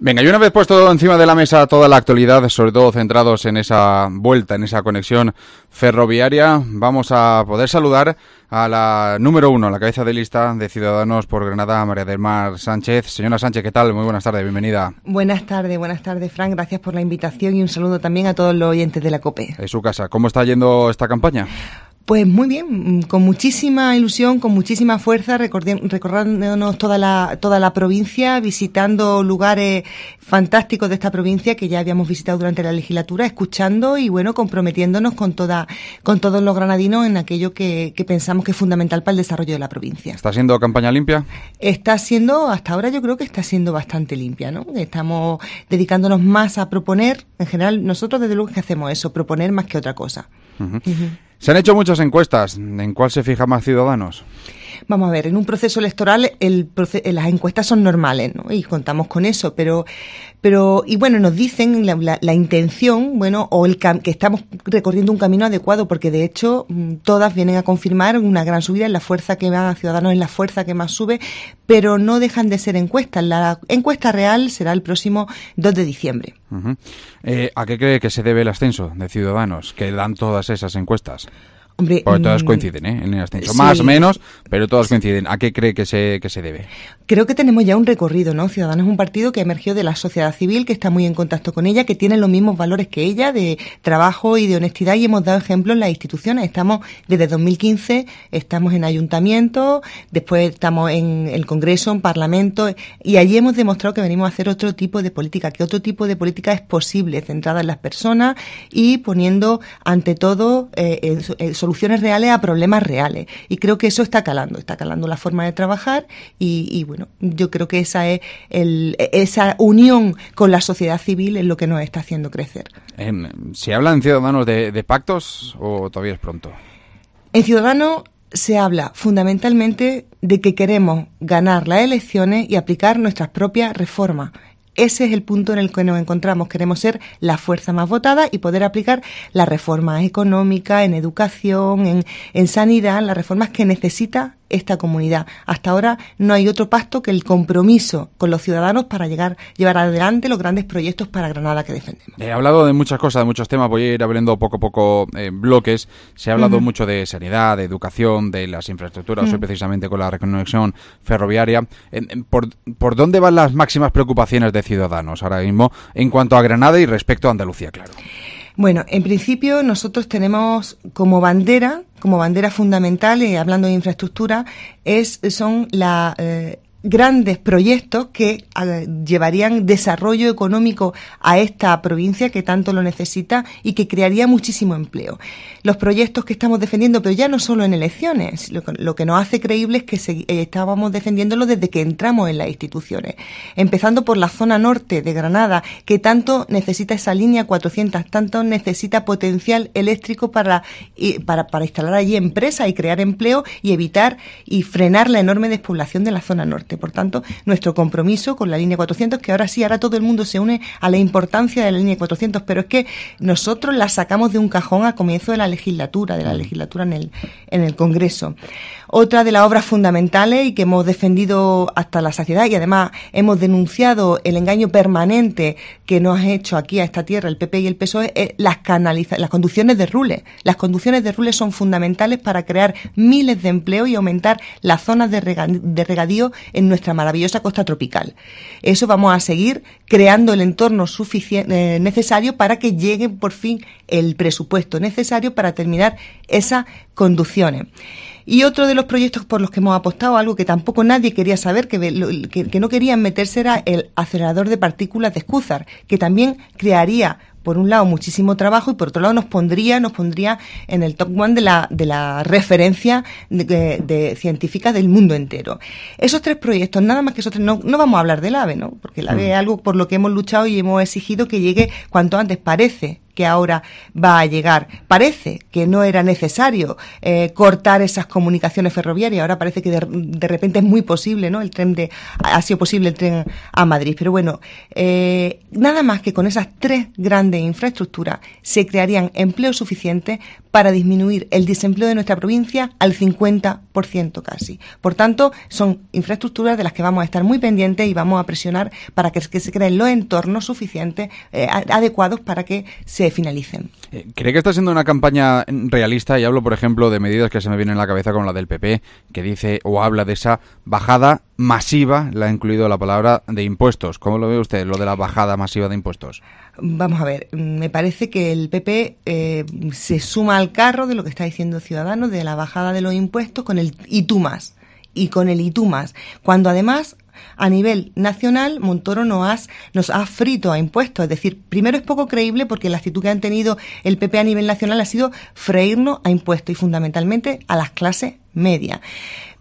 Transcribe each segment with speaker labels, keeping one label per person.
Speaker 1: Venga, y una vez puesto encima de la mesa toda la actualidad, sobre todo centrados en esa vuelta, en esa conexión ferroviaria, vamos a poder saludar a la número uno, la cabeza de lista de Ciudadanos por Granada, María del Mar Sánchez. Señora Sánchez, ¿qué tal? Muy buenas tardes, bienvenida.
Speaker 2: Buenas tardes, buenas tardes, Frank. Gracias por la invitación y un saludo también a todos los oyentes de la COPE.
Speaker 1: En su casa. ¿Cómo está yendo esta campaña?
Speaker 2: Pues muy bien, mm, con muchísima ilusión, con muchísima fuerza, recorriéndonos toda la, toda la provincia, visitando lugares fantásticos de esta provincia que ya habíamos visitado durante la legislatura, escuchando y bueno, comprometiéndonos con toda, con todos los granadinos en aquello que, pensamos que es fundamental para el desarrollo de la provincia.
Speaker 1: ¿Está siendo campaña limpia?
Speaker 2: Está siendo, hasta ahora yo creo que está siendo bastante limpia, ¿no? Estamos dedicándonos más a proponer, en general, nosotros desde luego que hacemos eso, proponer más que otra cosa.
Speaker 1: Se han hecho muchas encuestas. ¿En cuál se fija más Ciudadanos?
Speaker 2: vamos a ver, en un proceso electoral las encuestas son normales, Y contamos con eso, pero, pero y bueno, nos dicen la, intención, bueno, o el que estamos recorriendo un camino adecuado, porque de hecho mm, todas vienen a confirmar una gran subida en la fuerza que más Ciudadanos, en la fuerza que más sube, pero no dejan de ser encuestas. La encuesta real será el próximo 2 de diciembre.
Speaker 1: Eh, ¿A qué cree que se debe el ascenso de Ciudadanos que dan todas esas encuestas?
Speaker 2: todas mm, coinciden,
Speaker 1: ¿eh? En el más o menos, pero todas coinciden. ¿A qué cree que se, que se debe?
Speaker 2: Creo que tenemos ya un recorrido, ¿no? Ciudadanos es un partido que emergió de la sociedad civil, que está muy en contacto con ella, que tiene los mismos valores que ella de trabajo y de honestidad y hemos dado ejemplo en las instituciones. Estamos desde 2015, estamos en ayuntamiento, después estamos en el Congreso, en Parlamento y allí hemos demostrado que venimos a hacer otro tipo de política, que otro tipo de política es posible, centrada en las personas y poniendo ante todo el eh, soluciones reales a problemas reales. Y creo que eso está calando, está calando la forma de trabajar y, bueno, yo creo que esa es esa unión con la sociedad civil es lo que nos está haciendo crecer.
Speaker 1: Em, ¿Se habla en ciudadanos de, de pactos o todavía es pronto?
Speaker 2: En Ciudadanos se habla fundamentalmente de que queremos ganar las elecciones y aplicar nuestras propias reformas ese es el punto en el que nos encontramos. Queremos ser la fuerza más votada y poder aplicar las reformas económicas, en educación, en, en sanidad, las reformas que necesita esta comunidad. Hasta ahora no hay otro pacto que el compromiso con los ciudadanos para llegar, llevar adelante los grandes proyectos para Granada que defendemos.
Speaker 1: He hablado de muchas cosas, de muchos temas, voy a ir hablando poco a poco eh, bloques. Se ha hablado mucho de sanidad, de educación, de las infraestructuras, hoy mm. precisamente con la reconexión ferroviaria. ¿Por dónde van las máximas preocupaciones de ciudadanos ahora mismo en cuanto a Granada y respecto a Andalucía, claro?
Speaker 2: Bueno, en principio nosotros tenemos como bandera, como bandera fundamental, y eh, hablando de infraestructura, es, son la, eh, grandes proyectos que eh, llevarían desarrollo económico a esta provincia que tanto lo necesita y que crearía muchísimo empleo. Los proyectos que estamos defendiendo, pero ya no solo en elecciones, lo que, nos hace creíble es que eh, estábamos defendiéndolo desde que entramos en las instituciones, empezando por la zona norte de Granada, que tanto necesita esa línea 400, tanto necesita potencial eléctrico para, para, para instalar allí empresas y crear empleo y evitar y frenar la enorme despoblación de la zona norte. Por tanto, nuestro compromiso con la línea 400, que ahora sí, ahora todo el mundo se une a la importancia de la línea 400, pero es que nosotros la sacamos de un cajón a comienzo de la legislatura, de la legislatura en el, en el Congreso. Otra de las obras fundamentales y que hemos defendido hasta la saciedad y además hemos denunciado el engaño permanente que nos ha hecho aquí a esta tierra el PP y el PSOE es las las conducciones de Rules. Las conducciones de Rules son fundamentales para crear miles de empleos y aumentar las zonas de regadío en nuestra maravillosa costa tropical. Eso vamos a seguir creando el entorno suficiente... Eh, necesario para que llegue por fin el presupuesto necesario para terminar esas conducciones. Y otro de los proyectos por los que hemos apostado, algo que tampoco nadie quería saber, que, que, no querían meterse, era el acelerador de partículas de Escúzar, que también crearía por un lado, muchísimo trabajo y por otro lado nos pondría, nos pondría en el top one de la, de la referencia de, científica del mundo entero. Esos tres proyectos, nada más que esos tres, no, vamos a hablar del AVE, ¿no? Porque el AVE mm. es algo por lo que hemos luchado y hemos exigido que llegue cuanto antes. Parece que ahora va a llegar. Parece que no era necesario eh, cortar esas comunicaciones ferroviarias, ahora parece que de, repente es muy posible, ¿no? El tren de, ha sido posible el tren a Madrid. Pero bueno, eh, nada más que con esas tres grandes infraestructuras se crearían empleos suficientes para disminuir el desempleo de nuestra provincia al 50% casi. Por tanto, son infraestructuras de las que vamos a estar muy pendientes y vamos a presionar para que, se creen los entornos suficientes, eh, adecuados para que se finalicen. Eh,
Speaker 1: ¿Cree que está siendo una campaña realista? Y hablo, por ejemplo, de medidas que se me vienen a la cabeza con la del PP, que dice o habla de esa bajada masiva, la ha incluido la palabra, de impuestos. ¿Cómo lo ve usted, lo de la bajada masiva de impuestos?
Speaker 2: Vamos a ver, me parece que el PP eh, se suma al carro de lo que está diciendo Ciudadanos, de la bajada de los impuestos con el y tú más y con el y tú más, cuando además a nivel nacional, Montoro nos, nos ha frito a impuestos. Es decir, primero es poco creíble porque la actitud que han tenido el PP a nivel nacional ha sido freírnos a impuestos y fundamentalmente a las clases medias.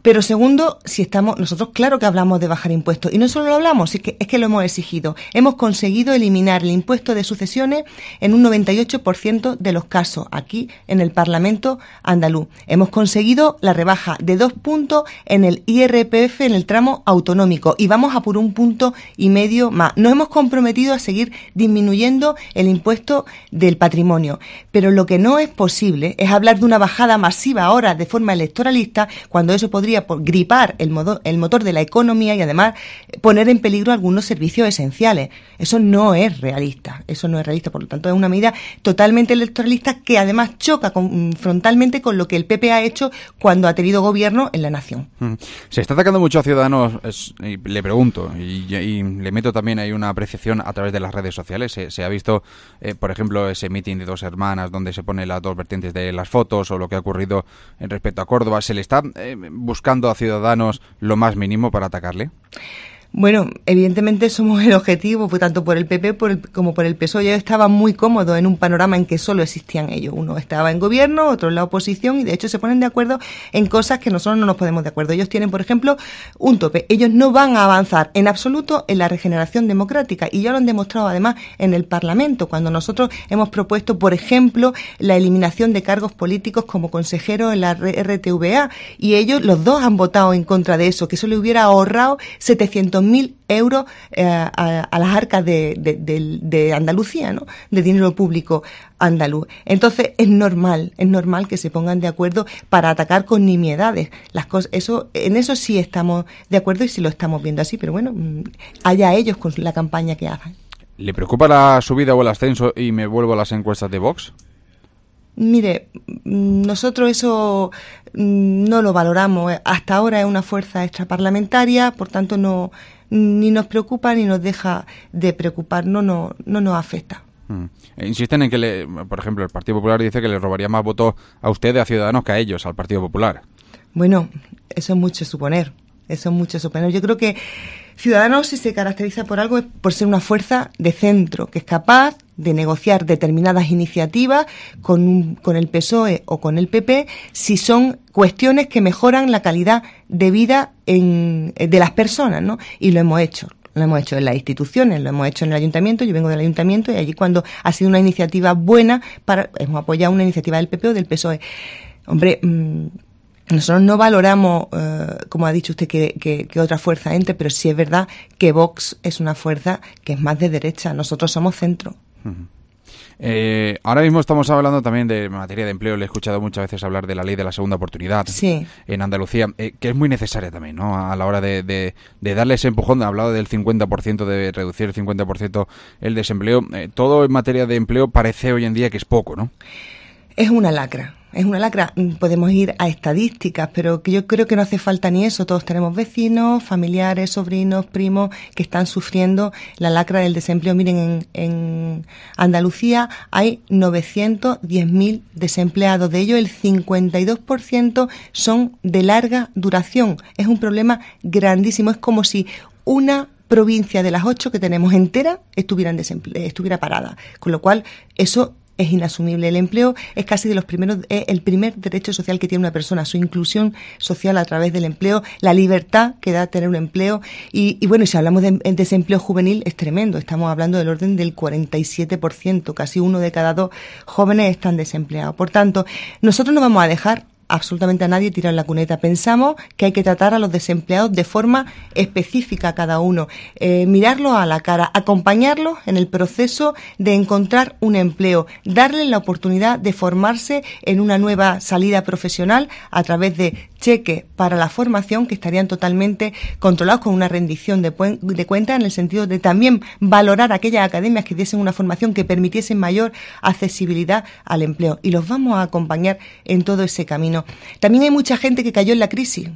Speaker 2: Pero segundo, si estamos, nosotros claro que hablamos de bajar impuestos y no solo lo hablamos, es que, es que lo hemos exigido. Hemos conseguido eliminar el impuesto de sucesiones en un 98% de los casos aquí en el Parlamento andaluz. Hemos conseguido la rebaja de dos puntos en el IRPF en el tramo autonómico y vamos a por un punto y medio más. Nos hemos comprometido a seguir disminuyendo el impuesto del patrimonio, pero lo que no es posible es hablar de una bajada masiva ahora de forma electoralista cuando eso podría por gripar el, modo, el motor de la economía y además poner en peligro algunos servicios esenciales. Eso no es realista, eso no es realista, por lo tanto es una medida totalmente electoralista que además choca mm, frontalmente con lo que el PP ha hecho cuando ha tenido gobierno en la nación.
Speaker 1: Mm. Se está atacando mucho a Ciudadanos, le pregunto, y, le meto también ahí una apreciación a través de las redes sociales. Se, ha visto, eh, por ejemplo, ese mitin de dos hermanas donde se pone las dos vertientes de las fotos o lo que ha ocurrido respecto a Córdoba. Se le está eh, buscando buscando a Ciudadanos lo más mínimo para atacarle?
Speaker 2: Bueno, evidentemente somos el objetivo, pues, tanto por el PP como por el PSOE. Yo estaba muy cómodo en un panorama en que solo existían ellos. Uno estaba en gobierno, otro en la oposición, y de hecho se ponen de acuerdo en cosas que nosotros no nos podemos de acuerdo. Ellos tienen, por ejemplo, un tope. Ellos no van a avanzar en absoluto en la regeneración democrática, y ya lo han demostrado además en el Parlamento, cuando nosotros hemos propuesto, por ejemplo, la eliminación de cargos políticos como consejero en la RTVA y ellos, los dos, han votado en contra de eso, que eso le hubiera ahorrado 700 mil euros eh, a, las arcas de, Andalucía, ¿no? de dinero público andaluz. Entonces es normal, es normal que se pongan de acuerdo para atacar con nimiedades. Las cosas, eso, en eso sí estamos de acuerdo y sí lo estamos viendo así, pero bueno, haya mm, ellos con la campaña que hagan.
Speaker 1: ¿Le preocupa la subida o el ascenso y me vuelvo a las encuestas de Vox?
Speaker 2: Mire, nosotros eso mm, no lo valoramos. Hasta ahora es una fuerza extraparlamentaria, por tanto no ni nos preocupa ni nos deja de preocupar, no, no, no nos afecta.
Speaker 1: Mm. Eh, insisten en que, por ejemplo, el Partido Popular dice que le robaría más votos a ustedes, a Ciudadanos, que a ellos, al Partido Popular.
Speaker 2: Bueno, eso es mucho suponer. Eso es mucho suponer. Yo creo que Ciudadanos, si se caracteriza por algo, es por ser una fuerza de centro, que es capaz de negociar determinadas iniciativas con, con el PSOE o con el PP si son cuestiones que mejoran la calidad de vida eh, de las personas, ¿no? Y lo hemos hecho. Lo hemos hecho en las instituciones, lo hemos hecho en el ayuntamiento, yo vengo del ayuntamiento y allí cuando ha sido una iniciativa buena, para, hemos apoyado una iniciativa del PP o del PSOE. Hombre, mm, nosotros no valoramos, eh, como ha dicho usted, que, que, otra fuerza entre, pero sí es verdad que Vox es una fuerza que es más de derecha. Nosotros somos centro.
Speaker 1: Eh, ahora mismo estamos hablando también de materia de empleo. Le he escuchado muchas veces hablar de la ley de la segunda oportunidad en Andalucía, eh, que es muy necesaria también, A la hora de, darle ese empujón. Ha hablado del 50%, de reducir el 50% el desempleo. Eh, todo en materia de empleo parece hoy en día que es
Speaker 2: poco, ¿no? es una lacra. Es una lacra. Mm, podemos ir a estadísticas, pero que yo creo que no hace falta ni eso. Todos tenemos vecinos, familiares, sobrinos, primos que están sufriendo la lacra del desempleo. Miren, en, Andalucía hay 910.000 desempleados. De ellos, el 52% son de larga duración. Es un problema grandísimo. Es como si una provincia de las ocho que tenemos entera estuviera, estuviera parada. Con lo cual, eso es inasumible. El empleo es casi de los primeros, el primer derecho social que tiene una persona, su inclusión social a través del empleo, la libertad que da tener un empleo. Y, bueno, si hablamos de, desempleo juvenil, es tremendo. Estamos hablando del orden del 47%, casi uno de cada dos jóvenes están desempleados. Por tanto, nosotros no vamos a dejar absolutamente a nadie tirar la cuneta. Pensamos que hay que tratar a los desempleados de forma específica a cada uno, eh, mirarlos a la cara, acompañarlos en el proceso de encontrar un empleo, darle la oportunidad de formarse en una nueva salida profesional a través de cheques para la formación que estarían totalmente controlados con una rendición de, cuenta en el sentido de también valorar aquellas academias que diesen una formación que permitiesen mayor accesibilidad al empleo y los vamos a acompañar en todo ese camino también hay mucha gente que cayó en la crisis,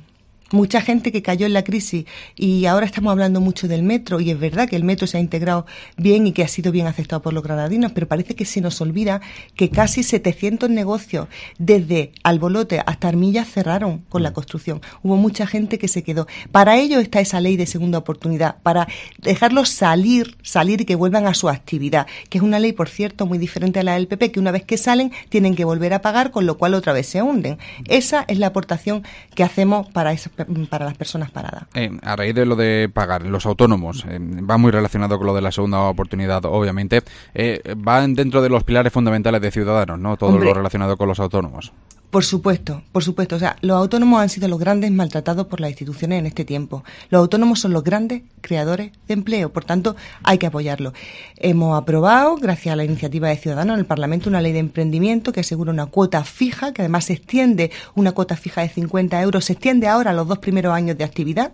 Speaker 2: mucha gente que cayó en la crisis y ahora estamos hablando mucho del metro y es verdad que el metro se ha integrado bien y que ha sido bien aceptado por los granadinos, pero parece que se nos olvida que casi 700 negocios desde Albolote hasta Armilla cerraron con la construcción. Hubo mucha gente que se quedó. Para ello está esa ley de segunda oportunidad, para dejarlos salir, salir y que vuelvan a su actividad, que es una ley, por cierto, muy diferente a la del PP, que una vez que salen tienen que volver a pagar, con lo cual otra vez se hunden. Esa es la aportación que hacemos para esos Mm, para las personas paradas.
Speaker 1: Eh, a raíz de lo de pagar, los autónomos, eh, va muy relacionado con lo de la segunda oportunidad, obviamente, eh, van dentro de los pilares fundamentales de Ciudadanos, ¿no? Todo lo relacionado con los autónomos.
Speaker 2: Por supuesto, por supuesto. O sea, los autónomos han sido los grandes maltratados por las instituciones en este tiempo. Los autónomos son los grandes creadores de empleo, por tanto, hay que apoyarlo. Hemos aprobado, gracias a la iniciativa de Ciudadanos en el Parlamento, una ley de emprendimiento que asegura una cuota fija, que además se extiende, una cuota fija de 50 euros, se extiende ahora a los dos primeros años de actividad.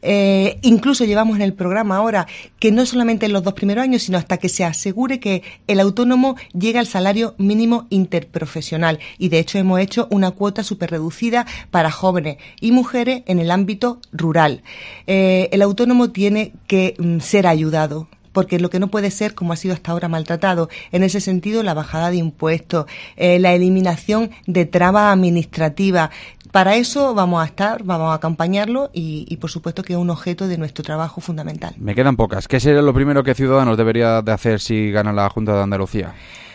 Speaker 2: Eh, incluso llevamos en el programa ahora que no solamente en los dos primeros años, sino hasta que se asegure que el autónomo llegue al salario mínimo interprofesional. Y de hecho hemos hecho una cuota súper reducida para jóvenes y mujeres en el ámbito rural. Eh, el autónomo tiene que mm, ser ayudado porque lo que no puede ser, como ha sido hasta ahora maltratado, en ese sentido, la bajada de impuestos, eh, la eliminación de trabas administrativas. Para eso vamos a estar, vamos a acompañarlo y, por supuesto que es un objeto de nuestro trabajo fundamental.
Speaker 1: Me quedan pocas. ¿Qué sería lo primero que Ciudadanos debería de hacer si gana la Junta de Andalucía?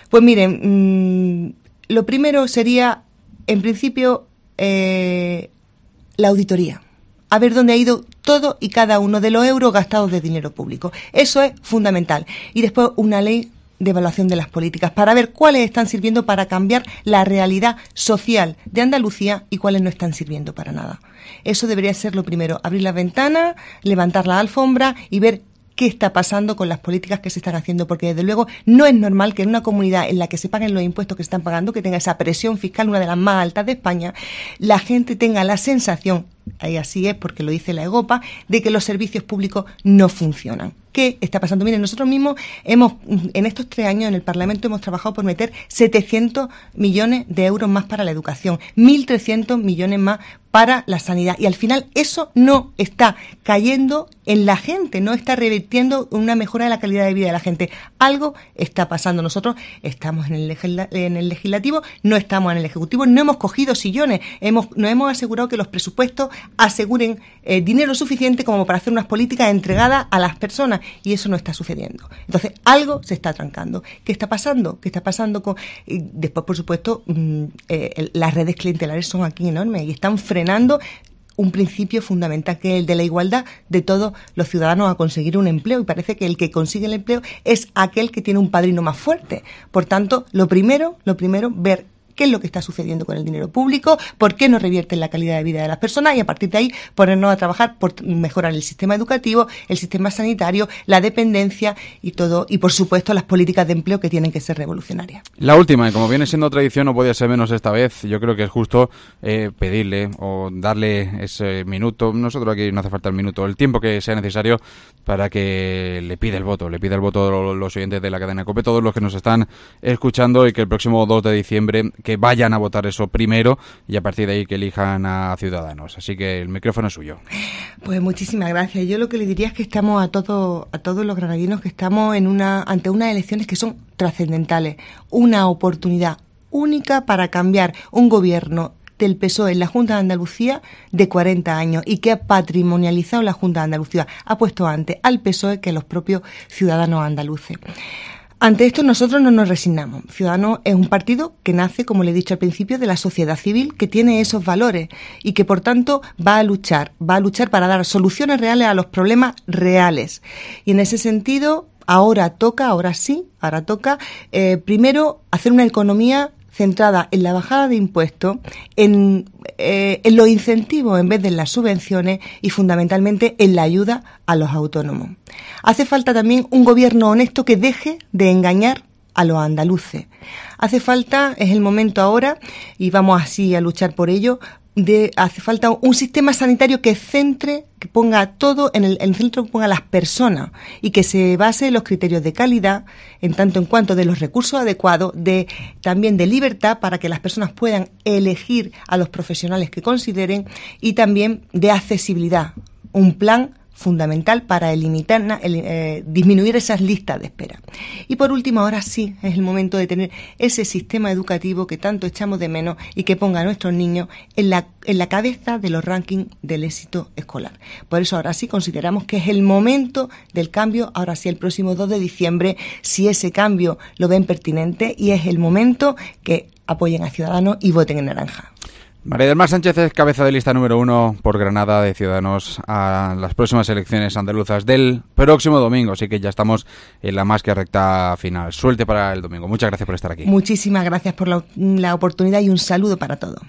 Speaker 2: Pues miren, mm, lo primero sería en principio, eh, la auditoría. A ver dónde ha ido todo y cada uno de los euros gastados de dinero público. Eso es fundamental. Y después una ley de evaluación de las políticas para ver cuáles están sirviendo para cambiar la realidad social de Andalucía y cuáles no están sirviendo para nada. Eso debería ser lo primero, abrir la ventana levantar la alfombra y ver qué está pasando con las políticas que se están haciendo, porque desde luego no es normal que en una comunidad en la que se paguen los impuestos que se están pagando, que tenga esa presión fiscal, una de las más altas de España, la gente tenga la sensación, y así es porque lo dice la EGOPA, de que los servicios públicos no funcionan qué está pasando. Miren, nosotros mismos hemos, en estos tres años en el Parlamento hemos trabajado por meter 700 millones de euros más para la educación, 1.300 millones más para la sanidad. Y al final eso no está cayendo en la gente, no está revirtiendo una mejora de la calidad de vida de la gente. Algo está pasando. Nosotros estamos en el, en el legislativo, no estamos en el ejecutivo, no hemos cogido sillones, hemos, hemos asegurado que los presupuestos aseguren eh, dinero suficiente como para hacer unas políticas entregadas a las personas y eso no está sucediendo. Entonces, algo se está trancando. ¿Qué está pasando? ¿Qué está pasando con...? después, por supuesto, mm, eh, las redes clientelares son aquí enormes y están frenando un principio fundamental que es el de la igualdad de todos los ciudadanos a conseguir un empleo y parece que el que consigue el empleo es aquel que tiene un padrino más fuerte. Por tanto, lo primero, lo primero ver qué es lo que está sucediendo con el dinero público, por qué no revierte en la calidad de vida de las personas y a partir de ahí ponernos a trabajar por mejorar el sistema educativo, el sistema sanitario, la dependencia y todo, y por supuesto las políticas de empleo que tienen que ser revolucionarias.
Speaker 1: La última, y como viene siendo tradición, no podía ser menos esta vez, yo creo que es justo eh, pedirle o darle ese minuto, nosotros aquí no hace falta el minuto, el tiempo que sea necesario para que le pida el voto, le pida el voto a los oyentes de la cadena COPE, todos los que nos están escuchando y que el próximo 2 de diciembre que vayan a votar eso primero y a partir de ahí que elijan a ciudadanos. Así que el micrófono es suyo.
Speaker 2: Pues muchísimas gracias. Yo lo que le diría es que estamos a todos a todos los granadinos que estamos en una ante unas elecciones que son trascendentales, una oportunidad única para cambiar un gobierno del PSOE en la Junta de Andalucía de 40 años y que ha patrimonializado la Junta de Andalucía. Ha puesto antes al PSOE que a los propios ciudadanos andaluces. Ante esto nosotros no nos resignamos. Ciudadanos es un partido que nace, como le he dicho al principio, de la sociedad civil que tiene esos valores y que por tanto va a luchar, va a luchar para dar soluciones reales a los problemas reales. Y en ese sentido, ahora toca, ahora sí, ahora toca, eh, primero hacer una economía centrada en la bajada de impuestos, en eh, en los incentivos en vez de en las subvenciones y fundamentalmente en la ayuda a los autónomos. Hace falta también un gobierno honesto que deje de engañar a los andaluces. Hace falta, es el momento ahora, y vamos así a luchar por ello, de, hace falta un sistema sanitario que centre, que ponga todo en el, centro que centro, ponga las personas y que se base en los criterios de calidad, en tanto en cuanto de los recursos adecuados, de también de libertad para que las personas puedan elegir a los profesionales que consideren y también de accesibilidad, un plan fundamental para eh, disminuir esas listas de espera. Y por último, ahora sí es el momento de tener ese sistema educativo que tanto echamos de menos y que ponga a nuestros niños en la, en la cabeza de los rankings del éxito escolar. Por eso ahora sí consideramos que es el momento del cambio, ahora sí el próximo 2 de diciembre, si ese cambio lo ven pertinente y es el momento que apoyen a Ciudadanos y voten en naranja.
Speaker 1: María del Mar Sánchez es cabeza de lista número uno por Granada de Ciudadanos a las próximas elecciones andaluzas del próximo domingo, así que ya estamos en la más que recta final. Suelte para el domingo. Muchas gracias por estar aquí.
Speaker 2: Muchísimas gracias por la, la oportunidad y un saludo para todo.